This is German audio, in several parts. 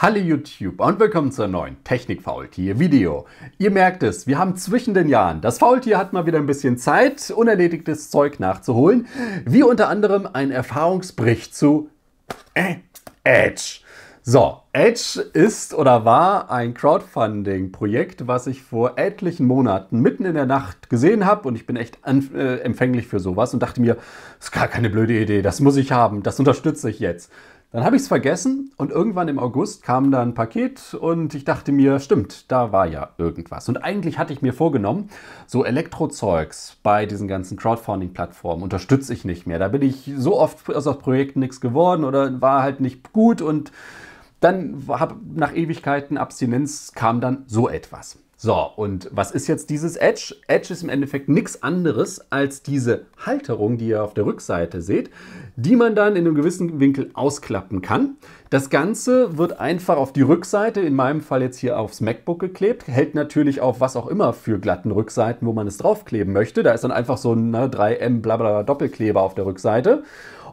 Hallo YouTube und willkommen zu einem neuen Technik-Faultier-Video. Ihr merkt es, wir haben zwischen den Jahren. Das Faultier hat mal wieder ein bisschen Zeit, unerledigtes Zeug nachzuholen, wie unter anderem ein Erfahrungsbericht zu äh, Edge. So, Edge ist oder war ein Crowdfunding-Projekt, was ich vor etlichen Monaten mitten in der Nacht gesehen habe und ich bin echt äh, empfänglich für sowas und dachte mir, das ist gar keine blöde Idee, das muss ich haben, das unterstütze ich jetzt. Dann habe ich es vergessen und irgendwann im August kam da ein Paket und ich dachte mir, stimmt, da war ja irgendwas. Und eigentlich hatte ich mir vorgenommen, so Elektrozeugs bei diesen ganzen Crowdfunding-Plattformen unterstütze ich nicht mehr. Da bin ich so oft aus Projekten nichts geworden oder war halt nicht gut und dann hab, nach Ewigkeiten Abstinenz kam dann so etwas. So, und was ist jetzt dieses Edge? Edge ist im Endeffekt nichts anderes als diese Halterung, die ihr auf der Rückseite seht, die man dann in einem gewissen Winkel ausklappen kann. Das Ganze wird einfach auf die Rückseite, in meinem Fall jetzt hier aufs MacBook geklebt, hält natürlich auf was auch immer für glatten Rückseiten, wo man es draufkleben möchte. Da ist dann einfach so ein 3M ne, blablabla Doppelkleber auf der Rückseite.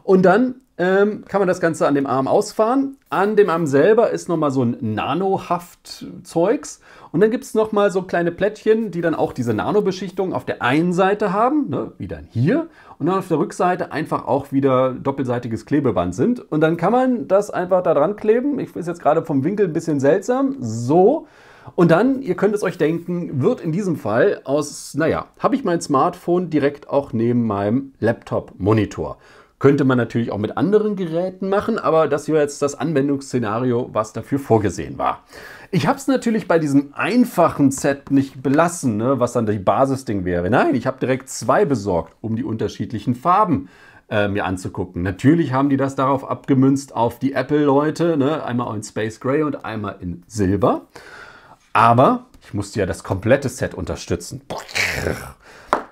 Und dann ähm, kann man das Ganze an dem Arm ausfahren. An dem Arm selber ist nochmal so ein Nano-Haft-Zeugs. Und dann gibt es nochmal so kleine Plättchen, die dann auch diese Nano-Beschichtung auf der einen Seite haben, ne, wie dann hier. Und dann auf der Rückseite einfach auch wieder doppelseitiges Klebeband sind. Und dann kann man das einfach da dran kleben. Ich ist jetzt gerade vom Winkel ein bisschen seltsam. So. Und dann, ihr könnt es euch denken, wird in diesem Fall aus, naja, habe ich mein Smartphone direkt auch neben meinem Laptop-Monitor. Könnte man natürlich auch mit anderen Geräten machen, aber das hier jetzt das Anwendungsszenario, was dafür vorgesehen war. Ich habe es natürlich bei diesem einfachen Set nicht belassen, ne, was dann die Basisding wäre. Nein, ich habe direkt zwei besorgt, um die unterschiedlichen Farben äh, mir anzugucken. Natürlich haben die das darauf abgemünzt auf die Apple-Leute, ne, einmal in Space Gray und einmal in Silber. Aber ich musste ja das komplette Set unterstützen.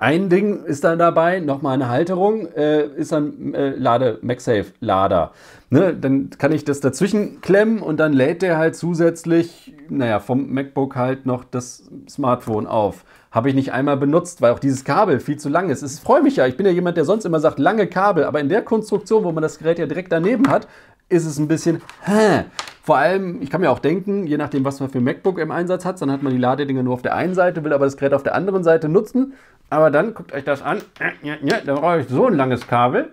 Ein Ding ist dann dabei, nochmal eine Halterung, äh, ist dann äh, Lade MagSafe-Lader. Ne? Dann kann ich das dazwischen klemmen und dann lädt der halt zusätzlich, naja, vom MacBook halt noch das Smartphone auf. Habe ich nicht einmal benutzt, weil auch dieses Kabel viel zu lang ist. Es freut mich ja, ich bin ja jemand, der sonst immer sagt, lange Kabel, aber in der Konstruktion, wo man das Gerät ja direkt daneben hat, ist es ein bisschen, hä? Vor allem, ich kann mir auch denken, je nachdem, was man für ein MacBook im Einsatz hat, dann hat man die Ladedinger nur auf der einen Seite, will aber das Gerät auf der anderen Seite nutzen. Aber dann guckt euch das an, äh, äh, äh, dann brauche ich so ein langes Kabel.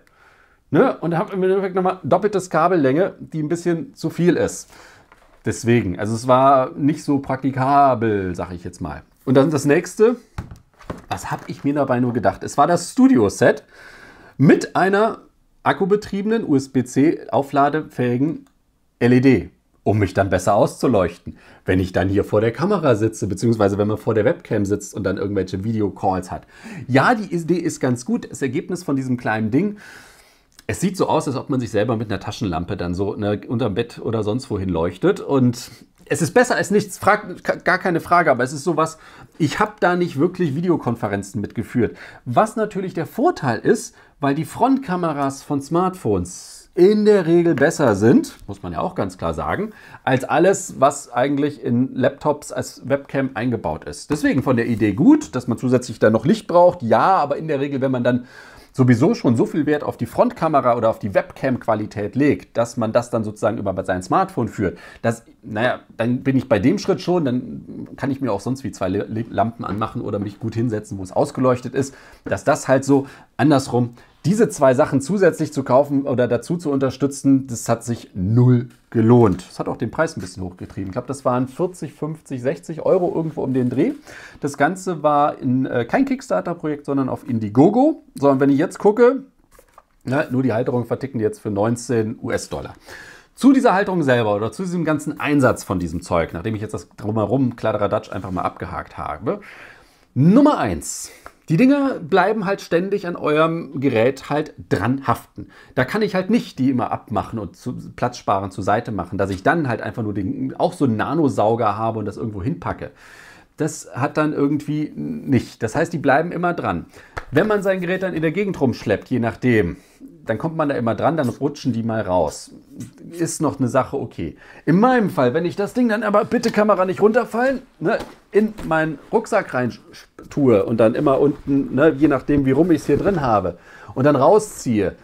Ne? Und habe im Endeffekt nochmal doppeltes Kabellänge, die ein bisschen zu viel ist. Deswegen, also es war nicht so praktikabel, sage ich jetzt mal. Und dann das nächste, was habe ich mir dabei nur gedacht? Es war das Studio-Set mit einer akkubetriebenen USB-C-aufladefähigen LED, um mich dann besser auszuleuchten. Wenn ich dann hier vor der Kamera sitze, beziehungsweise wenn man vor der Webcam sitzt und dann irgendwelche Videocalls hat. Ja, die Idee ist ganz gut. Das Ergebnis von diesem kleinen Ding. Es sieht so aus, als ob man sich selber mit einer Taschenlampe dann so ne, unterm Bett oder sonst wohin leuchtet. Und es ist besser als nichts, frag, gar keine Frage, aber es ist sowas, ich habe da nicht wirklich Videokonferenzen mitgeführt. Was natürlich der Vorteil ist, weil die Frontkameras von Smartphones in der Regel besser sind, muss man ja auch ganz klar sagen, als alles, was eigentlich in Laptops als Webcam eingebaut ist. Deswegen von der Idee gut, dass man zusätzlich dann noch Licht braucht, ja, aber in der Regel, wenn man dann sowieso schon so viel Wert auf die Frontkamera oder auf die Webcam-Qualität legt, dass man das dann sozusagen über sein Smartphone führt, das, naja, dann bin ich bei dem Schritt schon, dann kann ich mir auch sonst wie zwei Lampen anmachen oder mich gut hinsetzen, wo es ausgeleuchtet ist, dass das halt so andersrum diese zwei Sachen zusätzlich zu kaufen oder dazu zu unterstützen, das hat sich null gelohnt. Das hat auch den Preis ein bisschen hochgetrieben. Ich glaube, das waren 40, 50, 60 Euro irgendwo um den Dreh. Das Ganze war in, äh, kein Kickstarter-Projekt, sondern auf Indiegogo. So, und wenn ich jetzt gucke, na, nur die Halterung verticken die jetzt für 19 US-Dollar. Zu dieser Halterung selber oder zu diesem ganzen Einsatz von diesem Zeug, nachdem ich jetzt das Drumherum Kladderadatsch einfach mal abgehakt habe. Nummer 1. Die Dinger bleiben halt ständig an eurem Gerät halt dran haften. Da kann ich halt nicht die immer abmachen und zu, Platz sparen zur Seite machen, dass ich dann halt einfach nur den, auch so einen Nanosauger habe und das irgendwo hinpacke. Das hat dann irgendwie nicht. Das heißt, die bleiben immer dran. Wenn man sein Gerät dann in der Gegend rumschleppt, je nachdem, dann kommt man da immer dran, dann rutschen die mal raus. Ist noch eine Sache okay. In meinem Fall, wenn ich das Ding dann aber bitte Kamera nicht runterfallen, ne, in meinen Rucksack rein tue und dann immer unten, ne, je nachdem wie rum ich es hier drin habe und dann rausziehe.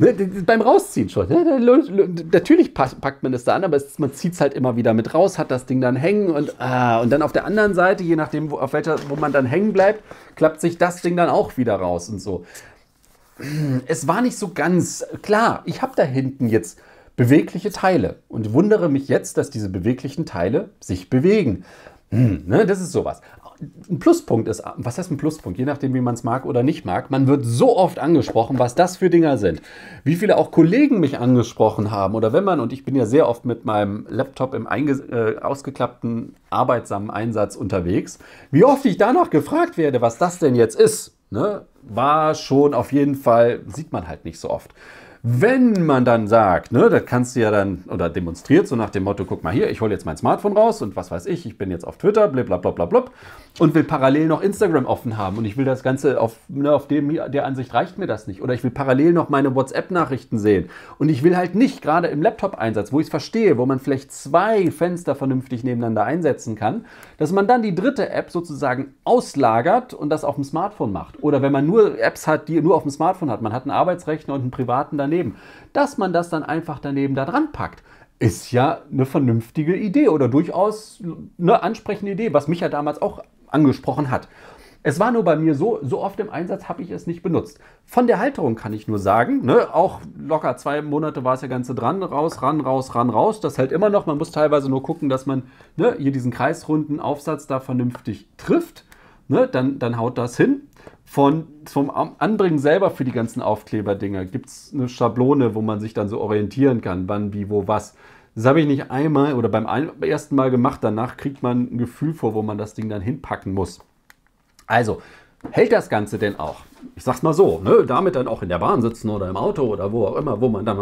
Ne, beim Rausziehen schon. Ne, natürlich packt man es da an, aber es, man zieht es halt immer wieder mit raus, hat das Ding dann hängen und, ah, und dann auf der anderen Seite, je nachdem, wo, auf welcher, wo man dann hängen bleibt, klappt sich das Ding dann auch wieder raus und so es war nicht so ganz klar. Ich habe da hinten jetzt bewegliche Teile und wundere mich jetzt, dass diese beweglichen Teile sich bewegen. Hm, ne, das ist sowas. Ein Pluspunkt ist, was heißt ein Pluspunkt? Je nachdem, wie man es mag oder nicht mag, man wird so oft angesprochen, was das für Dinger sind. Wie viele auch Kollegen mich angesprochen haben oder wenn man, und ich bin ja sehr oft mit meinem Laptop im äh, ausgeklappten, arbeitsamen Einsatz unterwegs, wie oft ich danach gefragt werde, was das denn jetzt ist. Ne? war schon auf jeden Fall, sieht man halt nicht so oft. Wenn man dann sagt, ne, das kannst du ja dann, oder demonstriert so nach dem Motto, guck mal hier, ich hole jetzt mein Smartphone raus und was weiß ich, ich bin jetzt auf Twitter, blablabla und will parallel noch Instagram offen haben und ich will das Ganze auf, ne, auf dem, der Ansicht reicht mir das nicht. Oder ich will parallel noch meine WhatsApp-Nachrichten sehen. Und ich will halt nicht gerade im Laptop-Einsatz, wo ich es verstehe, wo man vielleicht zwei Fenster vernünftig nebeneinander einsetzen kann, dass man dann die dritte App sozusagen auslagert und das auf dem Smartphone macht. Oder wenn man nur Apps hat, die nur auf dem Smartphone hat, man hat einen Arbeitsrechner und einen privaten dann daneben. Dass man das dann einfach daneben da dran packt, ist ja eine vernünftige Idee oder durchaus eine ansprechende Idee, was mich ja damals auch angesprochen hat. Es war nur bei mir so, so oft im Einsatz habe ich es nicht benutzt. Von der Halterung kann ich nur sagen, ne, auch locker zwei Monate war es ja ganze dran, raus, ran, raus, ran, raus. Das hält immer noch. Man muss teilweise nur gucken, dass man ne, hier diesen kreisrunden Aufsatz da vernünftig trifft ne, dann, dann haut das hin. Von, vom Anbringen selber für die ganzen Aufkleberdinger gibt es eine Schablone, wo man sich dann so orientieren kann, wann, wie, wo, was. Das habe ich nicht einmal oder beim ersten Mal gemacht. Danach kriegt man ein Gefühl vor, wo man das Ding dann hinpacken muss. Also, hält das Ganze denn auch? ich sag's mal so, ne, damit dann auch in der Bahn sitzen oder im Auto oder wo auch immer, wo man dann.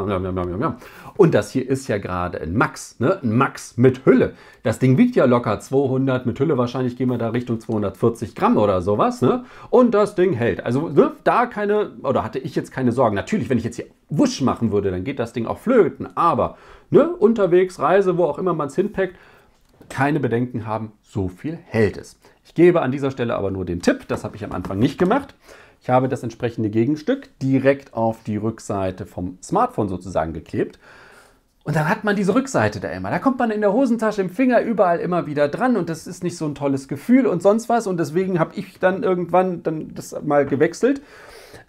Und das hier ist ja gerade ein Max, ne? ein Max mit Hülle. Das Ding wiegt ja locker 200, mit Hülle wahrscheinlich gehen wir da Richtung 240 Gramm oder sowas. Ne? Und das Ding hält. Also ne, da keine, oder hatte ich jetzt keine Sorgen. Natürlich, wenn ich jetzt hier Wusch machen würde, dann geht das Ding auch flöten. Aber ne, unterwegs, Reise, wo auch immer man es hinpackt, keine Bedenken haben, so viel hält es. Ich gebe an dieser Stelle aber nur den Tipp, das habe ich am Anfang nicht gemacht. Ich habe das entsprechende Gegenstück direkt auf die Rückseite vom Smartphone sozusagen geklebt. Und dann hat man diese Rückseite da immer. Da kommt man in der Hosentasche, im Finger, überall immer wieder dran und das ist nicht so ein tolles Gefühl und sonst was. Und deswegen habe ich dann irgendwann dann das mal gewechselt.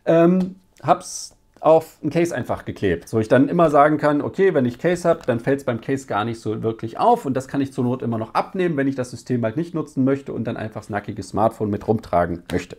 Ähm, es auf ein Case einfach geklebt. So ich dann immer sagen kann, okay, wenn ich Case habe, dann fällt es beim Case gar nicht so wirklich auf und das kann ich zur Not immer noch abnehmen, wenn ich das System halt nicht nutzen möchte und dann einfach das nackige Smartphone mit rumtragen möchte.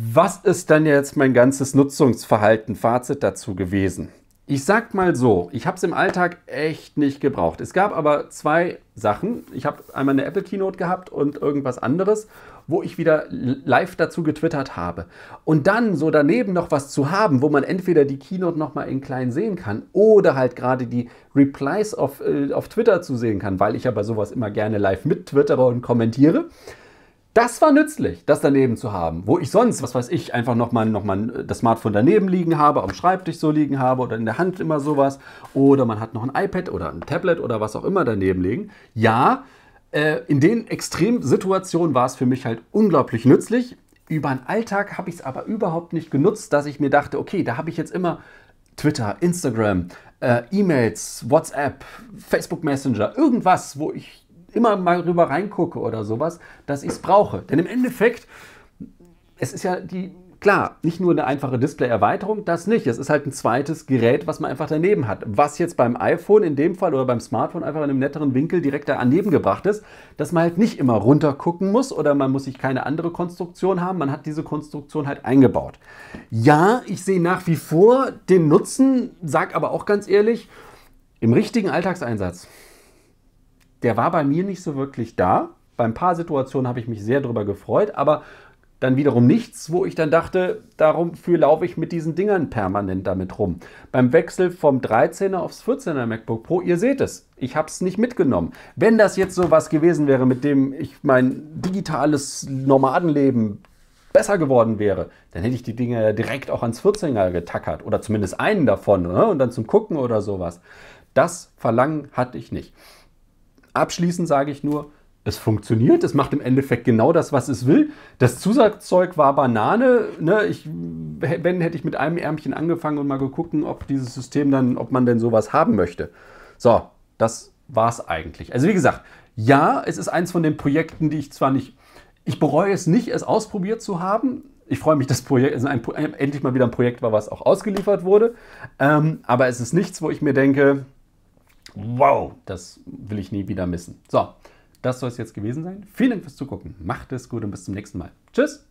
Was ist dann jetzt mein ganzes Nutzungsverhalten, Fazit dazu gewesen? Ich sag mal so, ich habe es im Alltag echt nicht gebraucht. Es gab aber zwei Sachen. Ich habe einmal eine Apple Keynote gehabt und irgendwas anderes, wo ich wieder live dazu getwittert habe. Und dann so daneben noch was zu haben, wo man entweder die Keynote nochmal in klein sehen kann oder halt gerade die Replies auf, äh, auf Twitter zu sehen kann, weil ich aber sowas immer gerne live mittwittere und kommentiere. Das war nützlich, das daneben zu haben, wo ich sonst, was weiß ich, einfach nochmal noch mal äh, das Smartphone daneben liegen habe, am Schreibtisch so liegen habe oder in der Hand immer sowas. Oder man hat noch ein iPad oder ein Tablet oder was auch immer daneben liegen. Ja, äh, in den Extremsituationen war es für mich halt unglaublich nützlich. Über den Alltag habe ich es aber überhaupt nicht genutzt, dass ich mir dachte, okay, da habe ich jetzt immer Twitter, Instagram, äh, E-Mails, WhatsApp, Facebook Messenger, irgendwas, wo ich immer mal rüber reingucke oder sowas, dass ich es brauche. Denn im Endeffekt, es ist ja die, klar, nicht nur eine einfache Display-Erweiterung, das nicht. Es ist halt ein zweites Gerät, was man einfach daneben hat. Was jetzt beim iPhone in dem Fall oder beim Smartphone einfach in einem netteren Winkel direkt daneben gebracht ist, dass man halt nicht immer runter gucken muss oder man muss sich keine andere Konstruktion haben. Man hat diese Konstruktion halt eingebaut. Ja, ich sehe nach wie vor den Nutzen, sag aber auch ganz ehrlich, im richtigen Alltagseinsatz der war bei mir nicht so wirklich da. Bei ein paar Situationen habe ich mich sehr darüber gefreut, aber dann wiederum nichts, wo ich dann dachte, darum für laufe ich mit diesen Dingern permanent damit rum. Beim Wechsel vom 13er aufs 14er MacBook Pro, ihr seht es, ich habe es nicht mitgenommen. Wenn das jetzt so was gewesen wäre, mit dem ich mein digitales Nomadenleben besser geworden wäre, dann hätte ich die Dinger ja direkt auch ans 14er getackert oder zumindest einen davon ne? und dann zum Gucken oder sowas. Das Verlangen hatte ich nicht. Abschließend sage ich nur, es funktioniert, es macht im Endeffekt genau das, was es will. Das Zusatzzeug war Banane. Ne? Ich, wenn, hätte ich mit einem Ärmchen angefangen und mal geguckt, ob dieses System dann, ob man denn sowas haben möchte. So, das war es eigentlich. Also wie gesagt, ja, es ist eins von den Projekten, die ich zwar nicht, ich bereue es nicht, es ausprobiert zu haben. Ich freue mich, dass Projekt, also ein, endlich mal wieder ein Projekt war, was auch ausgeliefert wurde. Ähm, aber es ist nichts, wo ich mir denke, Wow, das will ich nie wieder missen. So, das soll es jetzt gewesen sein. Vielen Dank fürs Zugucken. Macht es gut und bis zum nächsten Mal. Tschüss!